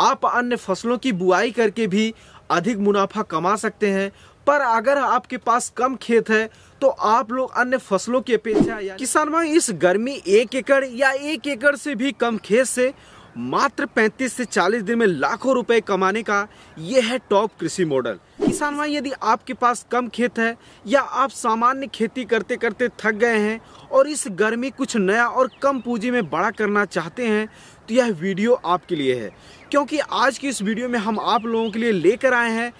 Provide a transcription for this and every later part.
आप अन्य फसलों की बुआई करके भी अधिक मुनाफा कमा सकते हैं पर अगर आपके पास कम खेत है तो आप लोग अन्य फसलों की अपेक्षा किसान भाई इस गर्मी एक एकड़ या एक एकड़ से भी कम खेत से मात्र 35 से 40 दिन में लाखों रुपए कमाने का यह है टॉप कृषि मॉडल किसान भाई यदि आपके पास कम खेत है या आप सामान्य खेती करते करते थक गए हैं और इस गर्मी कुछ नया और कम पूंजी में बड़ा करना चाहते हैं तो यह वीडियो आपके लिए है क्योंकि आज की इस वीडियो में हम आप लोगों के लिए लेकर आए हैं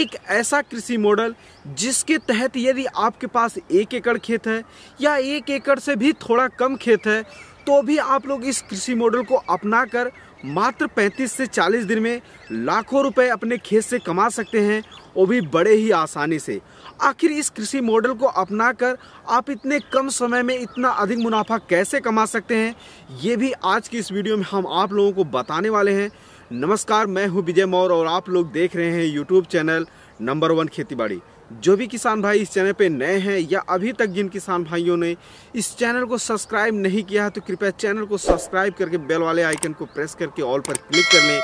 एक ऐसा कृषि मॉडल जिसके तहत यदि आपके पास एक एकड़ खेत है या एक एकड़ से भी थोड़ा कम खेत है तो भी आप लोग इस कृषि मॉडल को अपना कर मात्र 35 से 40 दिन में लाखों रुपए अपने खेत से कमा सकते हैं वो भी बड़े ही आसानी से आखिर इस कृषि मॉडल को अपनाकर आप इतने कम समय में इतना अधिक मुनाफा कैसे कमा सकते हैं ये भी आज की इस वीडियो में हम आप लोगों को बताने वाले हैं नमस्कार मैं हूं विजय मौर्य और आप लोग देख रहे हैं यूट्यूब चैनल नंबर वन बाड़ी जो भी किसान भाई इस चैनल पे नए हैं या अभी तक जिन किसान भाइयों ने इस चैनल को सब्सक्राइब नहीं किया है तो कृपया चैनल को सब्सक्राइब करके बेल वाले आइकन को प्रेस करके ऑल पर क्लिक कर लें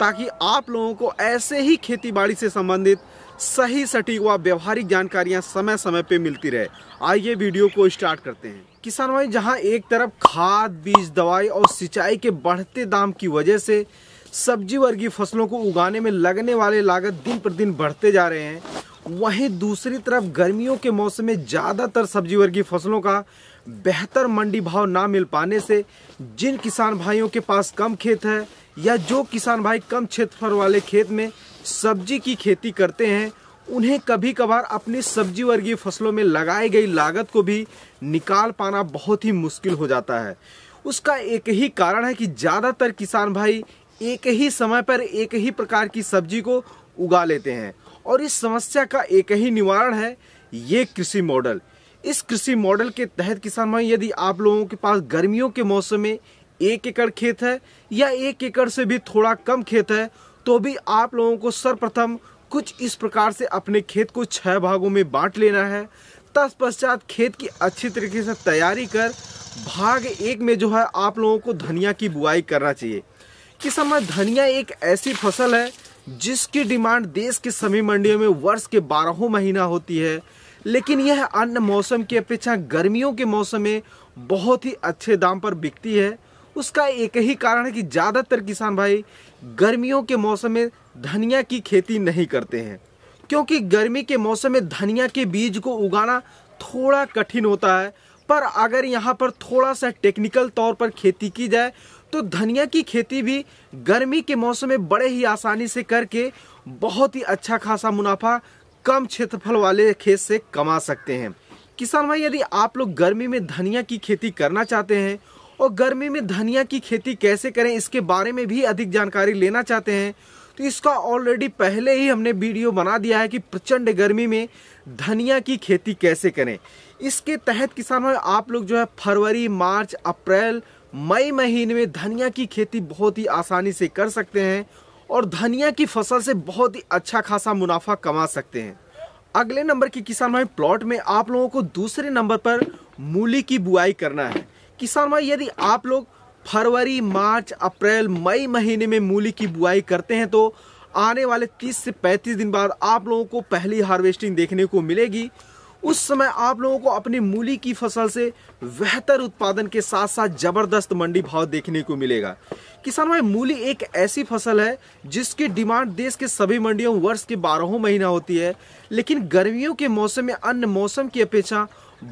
ताकि आप लोगों को ऐसे ही बाड़ी से संबंधित सही सटीक व व्यवहारिक जानकारियां समय समय पे मिलती रहे आइए वीडियो को स्टार्ट करते हैं किसान भाई जहां एक तरफ खाद बीज दवाई और सिंचाई के बढ़ते दाम की वजह से सब्जी वर्गीय फसलों को उगाने में लगने वाले लागत दिन प्रतिदिन बढ़ते जा रहे हैं वहीं दूसरी तरफ गर्मियों के मौसम में ज़्यादातर सब्जी वर्गीय फसलों का बेहतर मंडी भाव ना मिल पाने से जिन किसान भाइयों के पास कम खेत है या जो किसान भाई कम क्षेत्रफल वाले खेत में सब्जी की खेती करते हैं उन्हें कभी कभार अपनी सब्जी वर्गीय फसलों में लगाई गई लागत को भी निकाल पाना बहुत ही मुश्किल हो जाता है उसका एक ही कारण है कि ज़्यादातर किसान भाई एक ही समय पर एक ही प्रकार की सब्जी को उगा लेते हैं और इस समस्या का एक ही निवारण है ये कृषि मॉडल इस कृषि मॉडल के तहत किसान भाई यदि आप लोगों के पास गर्मियों के मौसम में एक एकड़ खेत है या एक एकड़ से भी थोड़ा कम खेत है तो भी आप लोगों को सर्वप्रथम कुछ इस प्रकार से अपने खेत को छह भागों में बांट लेना है तत्पश्चात खेत की अच्छी तरीके से तैयारी कर भाग एक में जो है आप लोगों को धनिया की बुआई करना चाहिए किसान भाई धनिया एक ऐसी फसल है जिसकी डिमांड देश के सभी मंडियों में वर्ष के बारहों महीना होती है लेकिन यह अन्य मौसम की अपेक्षा गर्मियों के मौसम में बहुत ही अच्छे दाम पर बिकती है उसका एक ही कारण है कि ज़्यादातर किसान भाई गर्मियों के मौसम में धनिया की खेती नहीं करते हैं क्योंकि गर्मी के मौसम में धनिया के बीज को उगाना थोड़ा कठिन होता है पर अगर यहाँ पर थोड़ा सा टेक्निकल तौर पर खेती की जाए तो धनिया की खेती भी गर्मी के मौसम में बड़े ही आसानी से करके बहुत ही अच्छा खासा मुनाफा कम क्षेत्रफल वाले खेत से कमा सकते हैं किसान भाई यदि आप लोग गर्मी में धनिया की खेती करना चाहते हैं और गर्मी में धनिया की खेती कैसे करें इसके बारे में भी अधिक जानकारी लेना चाहते हैं तो इसका ऑलरेडी पहले ही हमने वीडियो बना दिया है कि प्रचंड गर्मी में धनिया की खेती कैसे करें इसके तहत किसान भाई आप लोग जो है फरवरी मार्च अप्रैल मई महीने में धनिया की खेती बहुत ही आसानी से कर सकते हैं और धनिया की फसल से बहुत ही अच्छा खासा मुनाफा कमा सकते हैं अगले नंबर की किसान भाई प्लॉट में आप लोगों को दूसरे नंबर पर मूली की बुआई करना है किसान भाई यदि आप लोग फरवरी मार्च अप्रैल मई महीने में मूली की बुआई करते हैं तो आने वाले 30 से 35 दिन बाद आप लोगों को पहली हार्वेस्टिंग देखने को मिलेगी उस समय आप लोगों को अपनी मूली की फसल से बेहतर उत्पादन के साथ साथ जबरदस्त मंडी भाव देखने को मिलेगा किसान भाई मूली एक ऐसी फसल है जिसकी डिमांड देश के सभी मंडियों वर्ष के बारहों महीना होती है लेकिन गर्मियों के मौसम में अन्य मौसम की अपेक्षा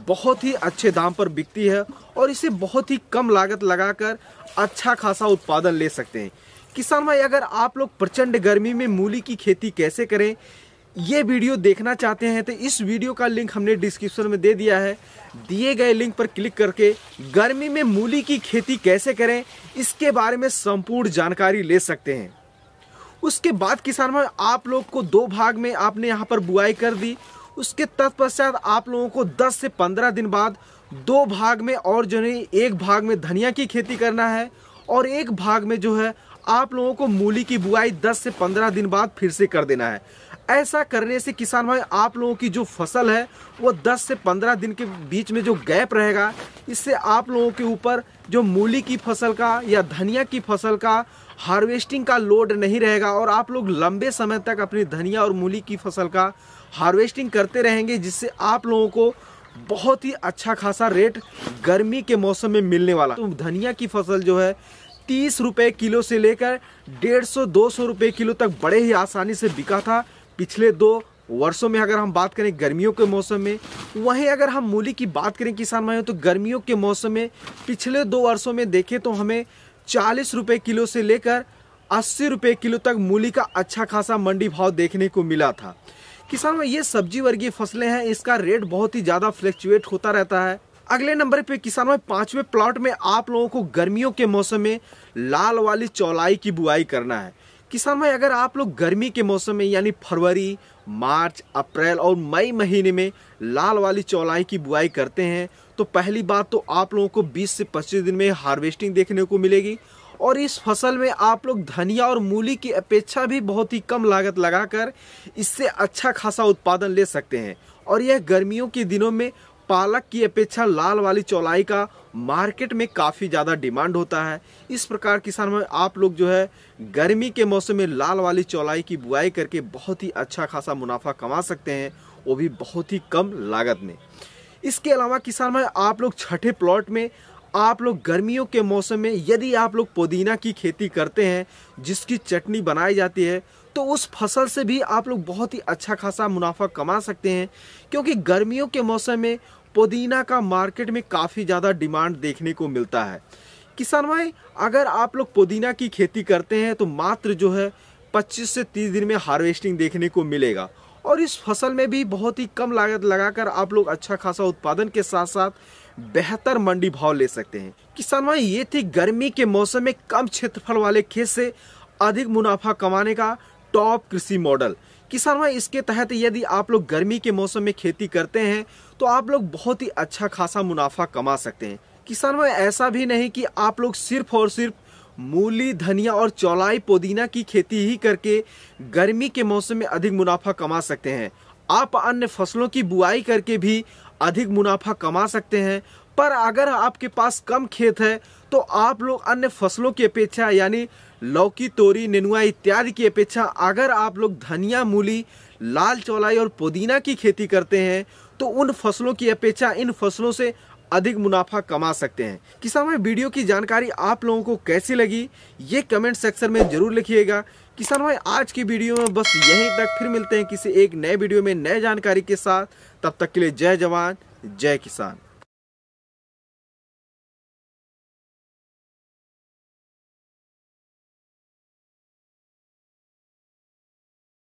बहुत ही अच्छे दाम पर बिकती है और इसे बहुत ही कम लागत लगाकर अच्छा खासा उत्पादन ले सकते हैं किसान भाई अगर आप लोग प्रचंड गर्मी में मूली की खेती कैसे करें ये वीडियो देखना चाहते हैं तो इस वीडियो का लिंक हमने डिस्क्रिप्शन में दे दिया है दिए गए लिंक पर क्लिक करके गर्मी में मूली की खेती कैसे करें इसके बारे में संपूर्ण जानकारी ले सकते हैं उसके बाद किसान भाई आप लोग को दो भाग में आपने यहाँ पर बुआई कर दी उसके तत्पश्चात आप लोगों को 10 से 15 दिन बाद दो भाग में और जो है एक भाग में धनिया की खेती करना है और एक भाग में जो है आप लोगों को मूली की बुआई 10 से 15 दिन बाद फिर से कर देना है ऐसा करने से किसान भाई आप लोगों की जो फसल है वो 10 से 15 दिन के बीच में जो गैप रहेगा इससे आप लोगों के ऊपर जो मूली की फसल का या धनिया की फसल का हार्वेस्टिंग का लोड नहीं रहेगा और आप लोग लंबे समय तक अपनी धनिया और मूली की फसल का हार्वेस्टिंग करते रहेंगे जिससे आप लोगों को बहुत ही अच्छा खासा रेट गर्मी के मौसम में मिलने वाला तो धनिया की फसल जो है तीस रुपये किलो से लेकर डेढ़ सौ दो सौ रुपये किलो तक बड़े ही आसानी से बिका था पिछले दो वर्षों में अगर हम बात करें गर्मियों के मौसम में वहीं अगर हम मूली की बात करें किसान भाइयों तो गर्मियों के मौसम में पिछले दो वर्षों में देखें तो हमें चालीस रुपये किलो से लेकर अस्सी रुपये किलो तक मूली का अच्छा खासा मंडी भाव देखने को मिला था किसान में ये सब्जी वर्गीय फसलें हैं इसका रेट बहुत ही ज़्यादा फ्लैक्चुएट होता रहता है अगले नंबर पे किसान भाई पांचवें प्लॉट में आप लोगों को गर्मियों के मौसम में लाल वाली चौलाई की बुआई करना है किसान भाई अगर आप लोग गर्मी के मौसम में यानी फरवरी मार्च अप्रैल और मई महीने में लाल वाली चौलाई की बुआई करते हैं तो पहली बात तो आप लोगों को 20 से 25 दिन में हार्वेस्टिंग देखने को मिलेगी और इस फसल में आप लोग धनिया और मूली की अपेक्षा भी बहुत ही कम लागत लगाकर इससे अच्छा खासा उत्पादन ले सकते हैं और यह गर्मियों के दिनों में पालक की अपेक्षा लाल वाली चौलाई का मार्केट में काफ़ी ज़्यादा डिमांड होता है इस प्रकार किसान में आप लोग जो है गर्मी के मौसम में लाल वाली चौलाई की बुआई करके बहुत ही अच्छा खासा मुनाफा कमा सकते हैं वो भी बहुत ही कम लागत में इसके अलावा किसान में आप लोग छठे प्लॉट में आप लोग गर्मियों के मौसम में यदि आप लोग पुदीना की खेती करते हैं जिसकी चटनी बनाई जाती है तो उस फसल से भी आप लोग बहुत ही अच्छा खासा मुनाफा कमा सकते हैं क्योंकि गर्मियों के मौसम में पुदीना का मार्केट में काफ़ी ज़्यादा डिमांड देखने को मिलता है किसान भाई अगर आप लोग पुदीना की खेती करते हैं तो मात्र जो है 25 से 30 दिन में हार्वेस्टिंग देखने को मिलेगा और इस फसल में भी बहुत ही कम लागत लगाकर आप लोग अच्छा खासा उत्पादन के साथ साथ बेहतर मंडी भाव ले सकते हैं किसान भाई ये थी गर्मी के मौसम में कम क्षेत्रफल वाले खेत से अधिक मुनाफा कमाने का टॉप कृषि मॉडल किसान भाई इसके तहत यदि आप लोग गर्मी के मौसम में खेती करते हैं तो आप लोग बहुत ही अच्छा खासा मुनाफा कमा सकते हैं किसान भाई ऐसा भी नहीं कि आप लोग सिर्फ और सिर्फ मूली धनिया और चौलाई पुदीना की खेती ही करके गर्मी के मौसम में अधिक मुनाफा कमा सकते हैं आप अन्य फसलों की बुआई करके भी अधिक मुनाफा कमा सकते हैं पर अगर आपके पास कम खेत है तो आप लोग अन्य फसलों की अपेक्षा यानी लौकी तोरी नेनुआ इत्यादि की अपेक्षा अगर आप लोग धनिया मूली लाल चौलाई और पुदीना की खेती करते हैं तो उन फसलों की अपेक्षा इन फसलों से अधिक मुनाफा कमा सकते हैं किसान भाई वीडियो की जानकारी आप लोगों को कैसी लगी ये कमेंट सेक्शन में जरूर लिखिएगा किसान भाई आज की वीडियो में बस यहीं तक फिर मिलते हैं किसी एक नए वीडियो में नए जानकारी के साथ तब तक के लिए जय जवान जय किसान